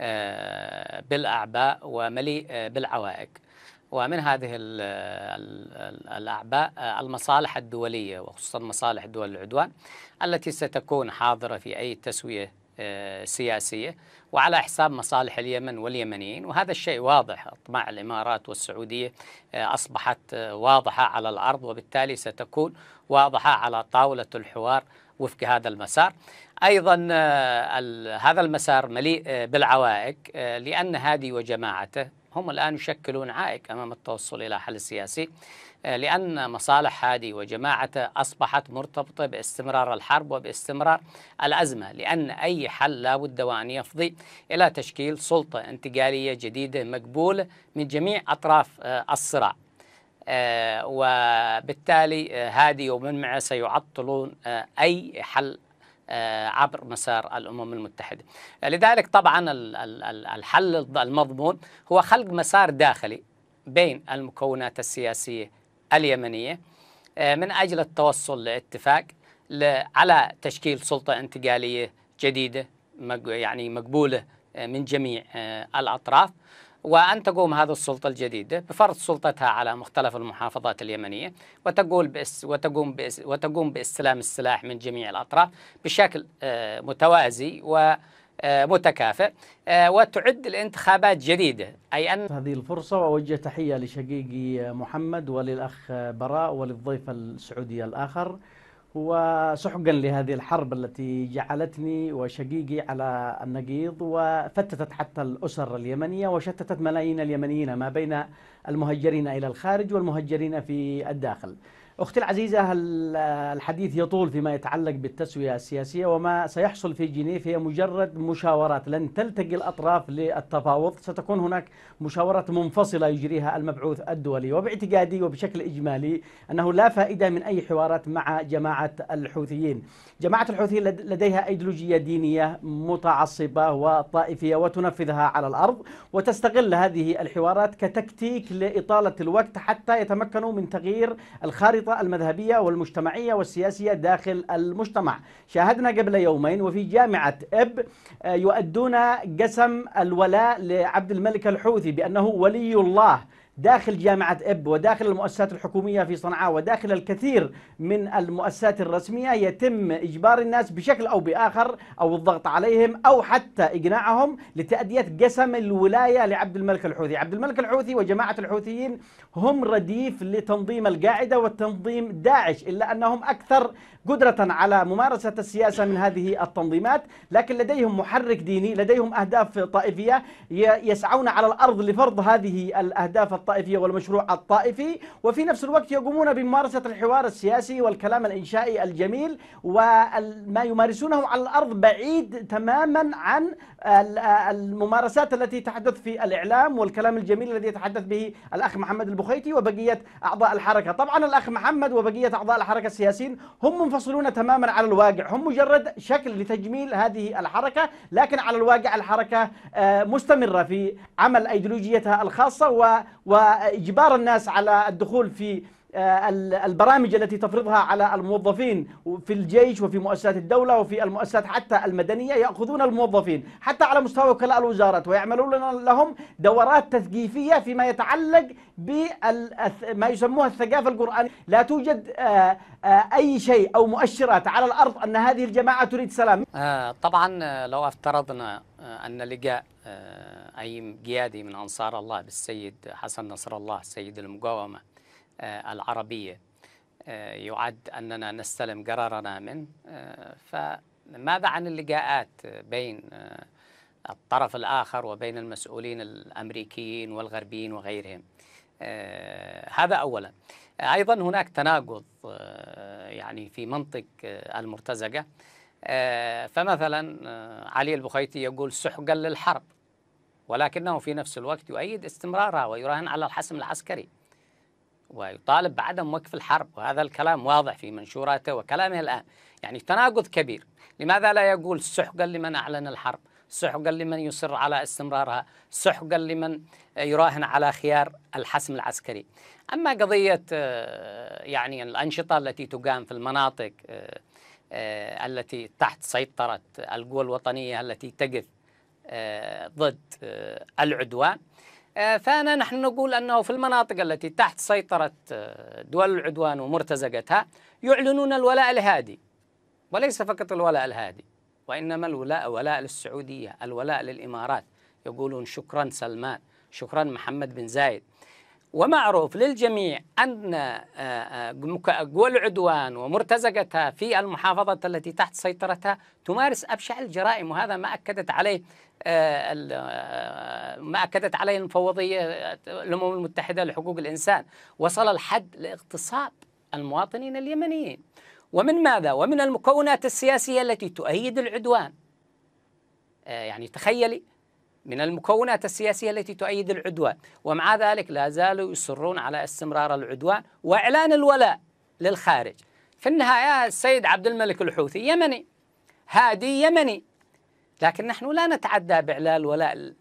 آه، بالأعباء ومليء آه، بالعوائق ومن هذه آه، الأعباء المصالح الدولية وخصوصا مصالح دول العدوان التي ستكون حاضرة في أي تسوية سياسية وعلى حساب مصالح اليمن واليمنيين وهذا الشيء واضح اطماع الإمارات والسعودية أصبحت واضحة على الأرض وبالتالي ستكون واضحة على طاولة الحوار وفق هذا المسار أيضا آه، هذا المسار مليء آه، بالعوائق آه، لأن هادي وجماعته هم الآن يشكلون عائق أمام التوصل إلى حل سياسي لأن مصالح هادي وجماعته أصبحت مرتبطة باستمرار الحرب وباستمرار الأزمة لأن أي حل لا بد وأن يفضي إلى تشكيل سلطة انتقالية جديدة مقبولة من جميع أطراف الصراع وبالتالي هادي ومن معه سيعطلون أي حل آه، عبر مسار الامم المتحده. لذلك طبعا الحل المضمون هو خلق مسار داخلي بين المكونات السياسيه اليمنيه آه، من اجل التوصل لاتفاق على تشكيل سلطه انتقاليه جديده يعني مقبوله آه، من جميع الاطراف. وأن تقوم هذه السلطة الجديدة بفرض سلطتها على مختلف المحافظات اليمنية وتقول بإس وتقوم بإس وتقوم باستلام السلاح من جميع الأطراف بشكل آه، متوازي ومتكافئ آه، آه، وتعد الانتخابات جديدة أي أن هذه الفرصة وأوجه تحية لشقيقي محمد وللأخ براء وللضيف السعودي الآخر وسحقا لهذه الحرب التي جعلتني وشقيقي على النقيض وفتتت حتى الأسر اليمنية وشتتت ملايين اليمنيين ما بين المهجرين إلى الخارج والمهجرين في الداخل أختي العزيزة الحديث يطول فيما يتعلق بالتسوية السياسية وما سيحصل في جنيف هي مجرد مشاورات لن تلتقي الأطراف للتفاوض ستكون هناك مشاورات منفصلة يجريها المبعوث الدولي وباعتقادي وبشكل إجمالي أنه لا فائدة من أي حوارات مع جماعة الحوثيين جماعة الحوثيين لديها أيديولوجية دينية متعصبة وطائفية وتنفذها على الأرض وتستغل هذه الحوارات كتكتيك لإطالة الوقت حتى يتمكنوا من تغيير الخارطة الأنشطة المذهبية والمجتمعية والسياسية داخل المجتمع شاهدنا قبل يومين وفي جامعة إب آه، يؤدون قسم الولاء لعبد الملك الحوثي بأنه ولي الله داخل جامعة إب وداخل المؤسسات الحكومية في صنعاء وداخل الكثير من المؤسسات الرسمية يتم إجبار الناس بشكل أو بآخر أو الضغط عليهم أو حتى إقناعهم لتأدية قسم الولاية لعبد الملك الحوثي عبد الملك الحوثي وجماعة الحوثيين هم رديف لتنظيم القاعدة وتنظيم داعش إلا أنهم أكثر قدرة على ممارسة السياسة من هذه التنظيمات لكن لديهم محرك ديني لديهم أهداف طائفية يسعون على الأرض لفرض هذه الأهداف الطائفية والمشروع الطائفي وفي نفس الوقت يقومون بممارسة الحوار السياسي والكلام الإنشائي الجميل وما يمارسونه على الأرض بعيد تماما عن الممارسات التي تحدث في الإعلام والكلام الجميل الذي يتحدث به الأخ محمد البخيتي وبقية أعضاء الحركة طبعا الأخ محمد وبقية أعضاء الحركة السياسيين هم ينفصلون تماما على الواقع هم مجرد شكل لتجميل هذه الحركة لكن على الواقع الحركة آه، مستمرة في عمل أيديولوجيتها الخاصة وإجبار الناس على الدخول في آه، البرامج التي تفرضها على الموظفين في الجيش وفي مؤسسات الدولة وفي المؤسسات حتى المدنية يأخذون الموظفين حتى على مستوى وكلاء الوزارات ويعملون لهم دورات تثقيفية فيما يتعلق بما يسموها الثقافة القرآنية لا توجد آه، آه، أي شيء أو مؤشرات على الأرض أن هذه الجماعة تريد سلام طبعا لو افترضنا أن لقاء أي قيادي من أنصار الله بالسيد حسن نصر الله سيد المقاومة آه، العربية آه، يعد أننا نستلم قرارنا منه آه، فماذا عن اللقاءات بين الطرف الآخر وبين المسؤولين الأمريكيين والغربيين وغيرهم هذا أولا أيضا هناك تناقض يعني في منطق المرتزقة فمثلا علي البخيتي يقول سحقا للحرب ولكنه في نفس الوقت يؤيد استمرارها ويراهن على الحسم العسكري ويطالب بعدم وقف الحرب وهذا الكلام واضح في منشوراته وكلامه الآن يعني تناقض كبير لماذا لا يقول سحقا لمن أعلن الحرب سحقا لمن يصر على استمرارها سحقا لمن يراهن على خيار الحسم العسكري أما قضية آه، يعني الأنشطة التي تقام في المناطق آه، آه، التي تحت سيطرة القوى الوطنية التي تقف ضد العدوان آه، فأنا نحن نقول أنه في المناطق التي تحت سيطرة آه، دول العدوان ومرتزقتها يعلنون الولاء الهادي وليس فقط الولاء الهادي وإنما الولاء ولاء للسعودية الولاء للإمارات يقولون شكرا سلمان شكرا محمد بن زايد ومعروف للجميع أن آه، آه، قوى العدوان ومرتزقتها في المحافظة التي تحت سيطرتها تمارس أبشع الجرائم وهذا ما أكدت عليه آه، ما أكدت عليه المفوضية الأمم المتحدة لحقوق الإنسان وصل الحد لاغتصاب المواطنين اليمنيين ومن ماذا؟ ومن المكونات السياسية التي تؤيد العدوان يعني تخيلي من المكونات السياسية التي تؤيد العدوان ومع ذلك لا زالوا يصرون على استمرار العدوان وإعلان الولاء للخارج في النهاية السيد عبد الملك الحوثي يمني هادي يمني لكن نحن لا نتعدى بإعلان الولاء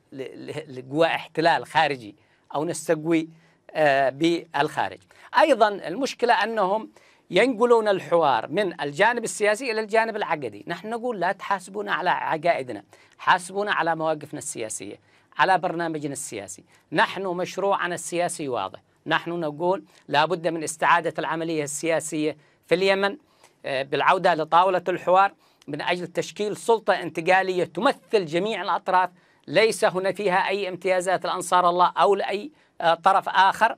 لقوى احتلال خارجي أو نستقوي آه، بالخارج أيضا المشكلة أنهم ينقلون الحوار من الجانب السياسي إلى الجانب العقدي نحن نقول لا تحاسبونا على عقائدنا حاسبونا على مواقفنا السياسية على برنامجنا السياسي نحن مشروعنا السياسي واضح نحن نقول لا بد من استعادة العملية السياسية في اليمن آه، بالعودة لطاولة الحوار من أجل تشكيل سلطة انتقالية تمثل جميع الأطراف ليس هنا فيها أي امتيازات لأنصار الله أو لأي آه، طرف آخر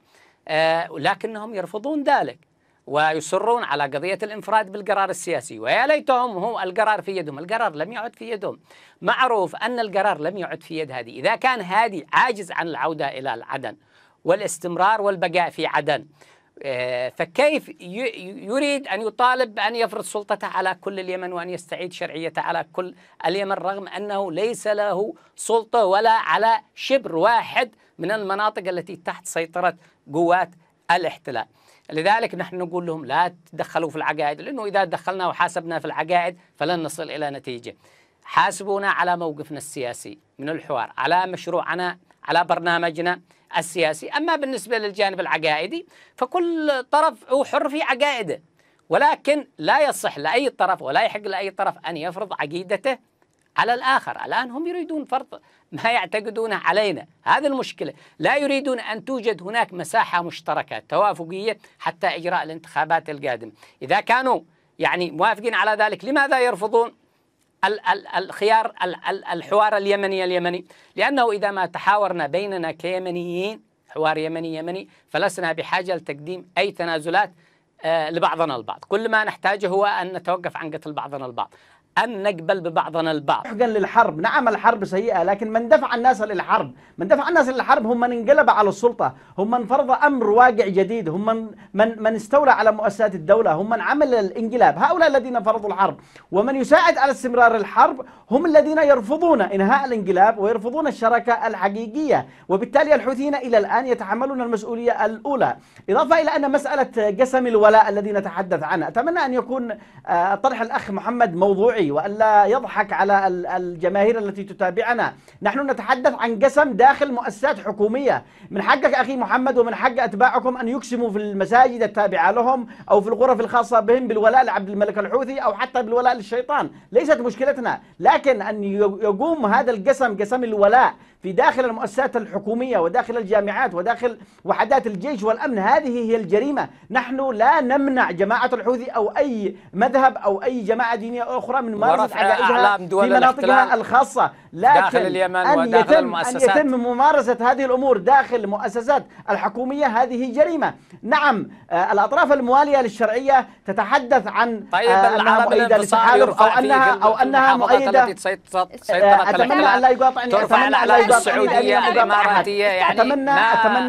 آه، لكنهم يرفضون ذلك ويصرون على قضية الانفراد بالقرار السياسي ويا ليتهم هو القرار في يدهم القرار لم يعد في يدهم معروف أن القرار لم يعد في يد هادي إذا كان هادي عاجز عن العودة إلى العدن والاستمرار والبقاء في عدن آه، فكيف يريد أن يطالب بأن يفرض سلطته على كل اليمن وأن يستعيد شرعيته على كل اليمن رغم أنه ليس له سلطة ولا على شبر واحد من المناطق التي تحت سيطرة قوات الاحتلال لذلك نحن نقول لهم لا تدخلوا في العقائد لأنه إذا دخلنا وحاسبنا في العقائد فلن نصل إلى نتيجة حاسبونا على موقفنا السياسي من الحوار على مشروعنا على برنامجنا السياسي أما بالنسبة للجانب العقائدي فكل طرف هو حر في عقائده ولكن لا يصح لأي طرف ولا يحق لأي طرف أن يفرض عقيدته على الآخر الآن هم يريدون فرض ما يعتقدونه علينا هذه المشكلة لا يريدون أن توجد هناك مساحة مشتركة توافقية حتى إجراء الانتخابات القادمة إذا كانوا يعني موافقين على ذلك لماذا يرفضون الخيار الحوار اليمني اليمني لأنه إذا ما تحاورنا بيننا كيمنيين حوار يمني يمني فلسنا بحاجة لتقديم أي تنازلات آه، لبعضنا البعض كل ما نحتاجه هو أن نتوقف عن قتل بعضنا البعض أن نقبل ببعضنا البعض حقا للحرب نعم الحرب سيئة لكن من دفع الناس للحرب من دفع الناس للحرب هم من انقلب على السلطة هم من فرض أمر واقع جديد هم من, من, من استولى على مؤسسات الدولة هم من عمل الانقلاب هؤلاء الذين فرضوا الحرب ومن يساعد على استمرار الحرب هم الذين يرفضون إنهاء الانقلاب ويرفضون الشراكة الحقيقية وبالتالي الحوثيين إلى الآن يتحملون المسؤولية الأولى إضافة إلى أن مسألة قسم الولاء الذي نتحدث عنه أتمنى أن يكون آه، طرح الأخ محمد موضوعي الشيء وألا يضحك على الجماهير التي تتابعنا نحن نتحدث عن قسم داخل مؤسسات حكومية من حقك أخي محمد ومن حق أتباعكم أن يقسموا في المساجد التابعة لهم أو في الغرف الخاصة بهم بالولاء لعبد الملك الحوثي أو حتى بالولاء للشيطان ليست مشكلتنا لكن أن يقوم هذا القسم قسم الولاء في داخل المؤسسات الحكومية وداخل الجامعات وداخل وحدات الجيش والأمن هذه هي الجريمة نحن لا نمنع جماعة الحوثي أو أي مذهب أو أي جماعة دينية أخرى من ممارسة عدائها في مناطقها الخاصة لكن داخل اليمن أن يتم أن يتم ممارسة هذه الأمور داخل المؤسسات الحكومية هذه جريمة نعم آه، الأطراف الموالية للشرعية تتحدث عن آه، طيب أنها مؤيدة للتحالف أو أنها أو أنها مؤيدة آه، أتمنى أن لا يقاطعني أتمنى أن لا يقاطعني السعوديه الاماراتيه يعني اتمنى ما اتمنى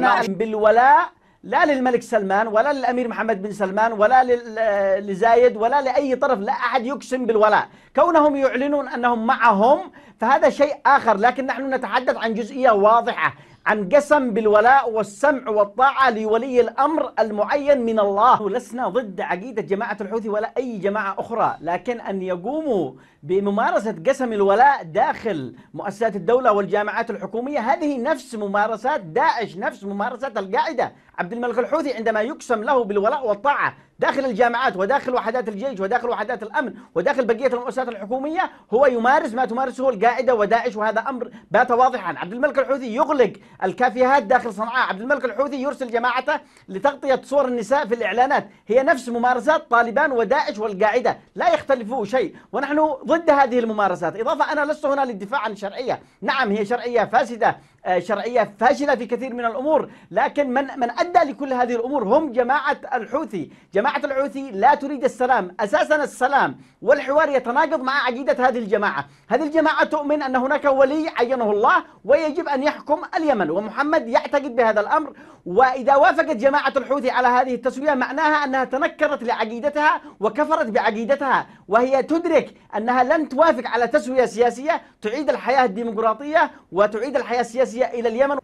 ما اتمنى بالولاء لا للملك سلمان ولا للامير محمد بن سلمان ولا آه، لزايد ولا لاي طرف لا احد يقسم بالولاء، كونهم يعلنون انهم معهم فهذا شيء اخر لكن نحن نتحدث عن جزئيه واضحه عن قسم بالولاء والسمع والطاعة لولي الأمر المعين من الله لسنا ضد عقيدة جماعة الحوثي ولا أي جماعة أخرى لكن أن يقوموا بممارسة قسم الولاء داخل مؤسسات الدولة والجامعات الحكومية هذه نفس ممارسات داعش نفس ممارسات القاعدة عبد الملك الحوثي عندما يقسم له بالولاء والطاعة داخل الجامعات وداخل وحدات الجيش وداخل وحدات الأمن وداخل بقية المؤسسات الحكومية هو يمارس ما تمارسه القاعدة وداعش وهذا أمر بات واضحا عبد الملك الحوثي يغلق الكافيهات داخل صنعاء عبد الملك الحوثي يرسل جماعته لتغطية صور النساء في الإعلانات هي نفس ممارسات طالبان وداعش والقاعدة لا يختلفوا شيء ونحن ضد هذه الممارسات إضافة أنا لست هنا للدفاع عن شرعية نعم هي شرعية فاسدة آه، شرعية فاشلة في كثير من الأمور لكن من, من أدى لكل هذه الأمور هم جماعة الحوثي جماعة الحوثي لا تريد السلام أساسا السلام والحوار يتناقض مع عقيدة هذه الجماعة هذه الجماعة تؤمن أن هناك ولي عينه الله ويجب أن يحكم اليمن ومحمد يعتقد بهذا الأمر وإذا وافقت جماعة الحوثي على هذه التسوية معناها أنها تنكرت لعقيدتها وكفرت بعقيدتها وهي تدرك أنها لن توافق على تسوية سياسية تعيد الحياة الديمقراطية وتعيد الحياة السياسية الجزية إلى اليمن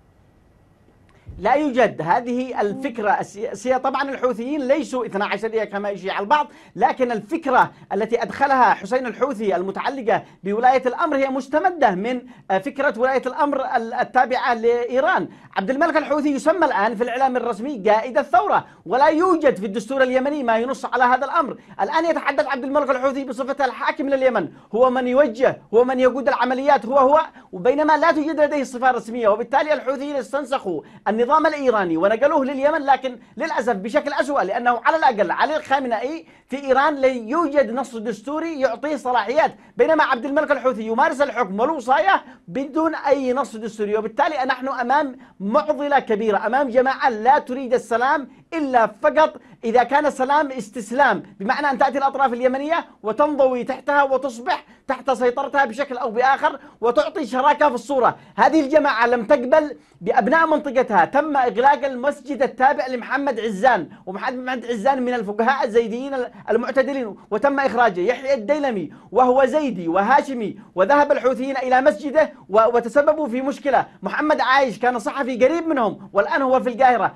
لا يوجد هذه الفكرة السياسية طبعا الحوثيين ليسوا 12 كما يشيع البعض لكن الفكرة التي أدخلها حسين الحوثي المتعلقة بولاية الأمر هي مستمدة من آه، فكرة ولاية الأمر التابعة لإيران عبد الملك الحوثي يسمى الآن في الإعلام الرسمي قائد الثورة ولا يوجد في الدستور اليمني ما ينص على هذا الأمر الآن يتحدث عبد الملك الحوثي بصفته الحاكم لليمن هو من يوجه هو من يقود العمليات هو هو وبينما لا توجد لديه صفة رسمية وبالتالي الحوثيين استنسخوا النظام النظام الإيراني ونقلوه لليمن لكن للأسف بشكل أسوأ لأنه على الأقل علي الخامنئي في إيران لا يوجد نص دستوري يعطيه صلاحيات بينما عبد الملك الحوثي يمارس الحكم والوصاية بدون أي نص دستوري وبالتالي نحن أمام معضلة كبيرة أمام جماعة لا تريد السلام إلا فقط إذا كان السلام استسلام بمعنى أن تأتي الأطراف اليمنية وتنضوي تحتها وتصبح تحت سيطرتها بشكل أو بآخر وتعطي شراكة في الصورة هذه الجماعة لم تقبل بأبناء منطقتها تم إغلاق المسجد التابع لمحمد عزان ومحمد عزان من الفقهاء الزيديين المعتدلين وتم إخراجه يحيى الديلمي وهو زيدي وهاشمي وذهب الحوثيين إلى مسجده وتسببوا في مشكلة محمد عايش كان صحفي قريب منهم والآن هو في القاهرة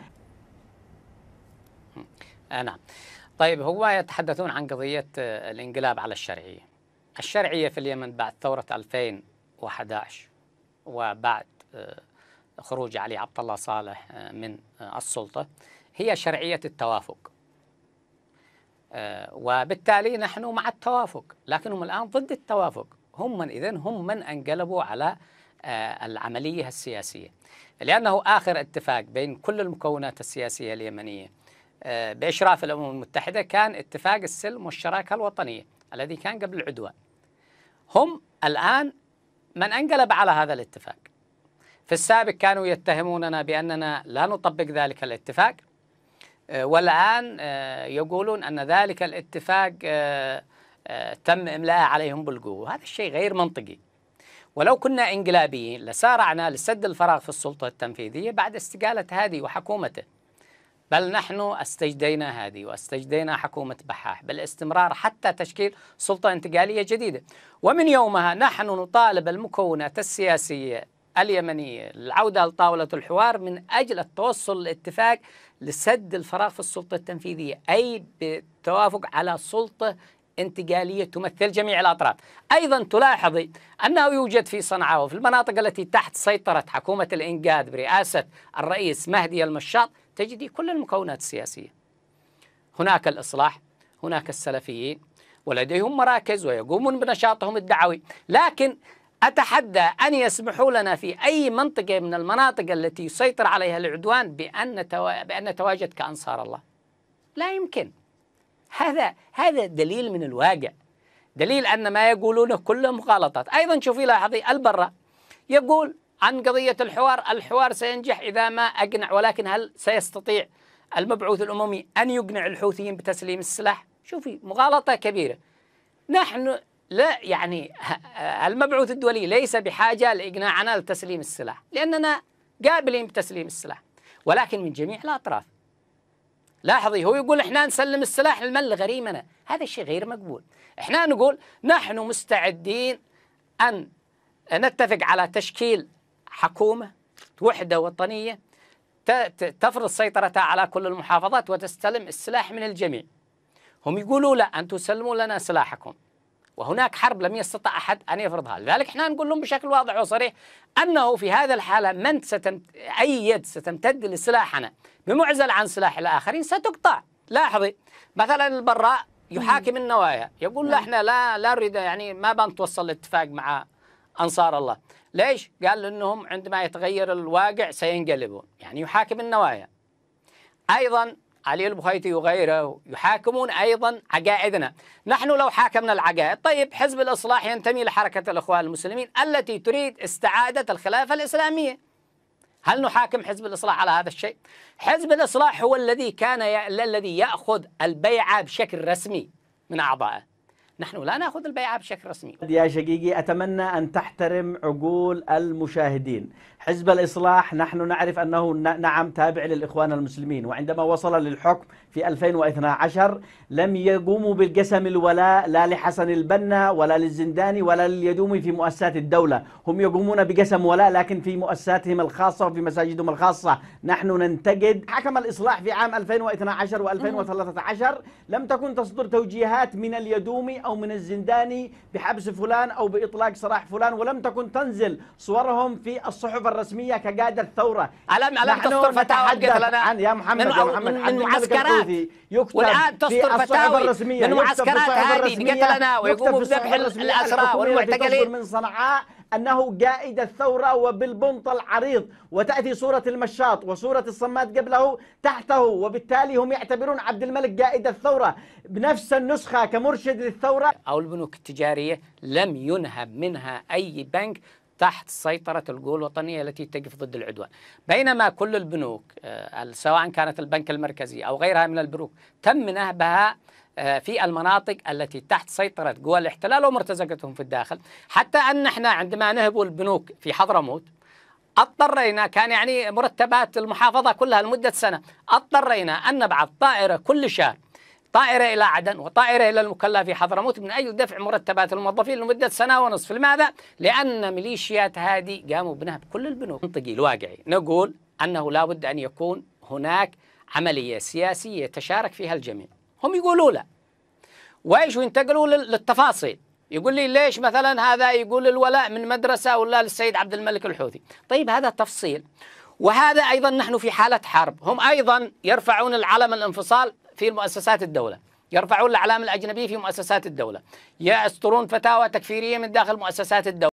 آه، نعم طيب هو يتحدثون عن قضية آه، الانقلاب على الشرعية الشرعية في اليمن بعد ثورة 2011 وبعد آه، خروج علي عبد الله صالح من السلطة هي شرعية التوافق وبالتالي نحن مع التوافق لكنهم الآن ضد التوافق هم من إذن هم من انقلبوا على العملية السياسية لأنه آخر اتفاق بين كل المكونات السياسية اليمنية آه، بإشراف الأمم المتحدة كان اتفاق السلم والشراكة الوطنية الذي كان قبل العدوان هم الآن من أنقلب على هذا الاتفاق في السابق كانوا يتهموننا بأننا لا نطبق ذلك الاتفاق آه، والآن آه، يقولون أن ذلك الاتفاق تم املاء عليهم بالقوة هذا الشيء غير منطقي ولو كنا انقلابيين لسارعنا لسد الفراغ في السلطة التنفيذية بعد استقالة هادي وحكومته بل نحن استجدينا هذه واستجدينا حكومة بحاح بالاستمرار حتى تشكيل سلطة انتقالية جديدة ومن يومها نحن نطالب المكونات السياسية اليمنية للعودة لطاولة الحوار من أجل التوصل لاتفاق لسد الفراغ في السلطة التنفيذية أي بالتوافق على سلطة انتقالية تمثل جميع الأطراف أيضا تلاحظي أنه يوجد في صنعاء وفي المناطق التي تحت سيطرة حكومة الإنقاذ برئاسة الرئيس مهدي المشاط تجدي كل المكونات السياسية هناك الإصلاح هناك السلفيين ولديهم مراكز ويقومون بنشاطهم الدعوي لكن أتحدى أن يسمحوا لنا في أي منطقة من المناطق التي يسيطر عليها العدوان بأن بأن نتواجد كأنصار الله لا يمكن هذا هذا دليل من الواقع دليل أن ما يقولونه كله مغالطات أيضا شوفي لاحظي البرة يقول عن قضية الحوار الحوار سينجح إذا ما أقنع ولكن هل سيستطيع المبعوث الأممي أن يقنع الحوثيين بتسليم السلاح شوفي مغالطة كبيرة نحن لا يعني المبعوث الدولي ليس بحاجة لإقناعنا لتسليم السلاح لأننا قابلين بتسليم السلاح ولكن من جميع الأطراف لاحظي هو يقول احنا نسلم السلاح للمل غريمنا هذا الشيء غير مقبول احنا نقول نحن مستعدين أن نتفق على تشكيل حكومة وحدة وطنية تفرض سيطرتها على كل المحافظات وتستلم السلاح من الجميع هم يقولوا لا أن تسلموا لنا سلاحكم وهناك حرب لم يستطع أحد أن يفرضها لذلك احنا نقول لهم بشكل واضح وصريح أنه في هذا الحالة من ستمت... أي يد ستمتد لسلاحنا بمعزل عن سلاح الآخرين ستقطع لاحظي مثلا البراء يحاكم النوايا يقول لا نعم. احنا لا لا نريد يعني ما بنتوصل لاتفاق مع انصار الله ليش؟ قال انهم عندما يتغير الواقع سينقلبون يعني يحاكم النوايا أيضا علي البخيتي وغيره يحاكمون أيضا عقائدنا نحن لو حاكمنا العقائد طيب حزب الإصلاح ينتمي لحركة الإخوان المسلمين التي تريد استعادة الخلافة الإسلامية هل نحاكم حزب الإصلاح على هذا الشيء؟ حزب الإصلاح هو الذي كان ي... الذي يأخذ البيعة بشكل رسمي من أعضائه نحن لا ناخذ البيعه بشكل رسمي يا شقيقي اتمنى ان تحترم عقول المشاهدين حزب الاصلاح نحن نعرف انه نعم تابع للاخوان المسلمين وعندما وصل للحكم في 2012 لم يقوموا بالقسم الولاء لا لحسن البنا ولا للزنداني ولا لليدومي في مؤسسات الدوله هم يقومون بقسم ولاء لكن في مؤسساتهم الخاصه وفي مساجدهم الخاصه نحن ننتقد حكم الاصلاح في عام 2012 و2013 لم تكن تصدر توجيهات من اليدومي أو من الزنداني بحبس فلان أو بإطلاق سراح فلان ولم تكن تنزل صورهم في الصحف الرسمية كقادة الثورة ألم ألم تصدر فتاوى لنا عن يا محمد من يا محمد من معسكرات والآن تصدر فتاوى من معسكرات هذه قتلنا ويقوموا بذبح الأسرى والمعتقلين من صنعاء أنه قائد الثورة وبالبنط العريض وتأتي صورة المشاط وصورة الصماد قبله تحته وبالتالي هم يعتبرون عبد الملك قائد الثورة بنفس النسخة كمرشد للثورة أو البنوك التجارية لم ينهب منها أي بنك تحت سيطرة القوى الوطنية التي تقف ضد العدوان بينما كل البنوك آه، سواء كانت البنك المركزي أو غيرها من البنوك تم نهبها آه، في المناطق التي تحت سيطرة قوى الاحتلال ومرتزقتهم في الداخل حتى أن احنا عندما نهبوا البنوك في حضرموت اضطرينا كان يعني مرتبات المحافظة كلها لمدة سنة اضطرينا أن نبعث طائرة كل شهر طائرة إلى عدن وطائرة إلى المكلا في حضرموت من أجل دفع مرتبات الموظفين لمدة سنة ونصف لماذا؟ لأن ميليشيات هذه قاموا بنهب كل البنوك منطقي الواقعي نقول أنه لابد أن يكون هناك عملية سياسية يتشارك فيها الجميع هم يقولوا له وايش وينتقلوا للتفاصيل يقول لي ليش مثلا هذا يقول الولاء من مدرسة ولا للسيد عبد الملك الحوثي طيب هذا تفصيل وهذا أيضا نحن في حالة حرب هم أيضا يرفعون العلم الانفصال في مؤسسات الدولة يرفعون الأعلام الأجنبية في مؤسسات الدولة يسترون فتاوى تكفيرية من داخل مؤسسات الدولة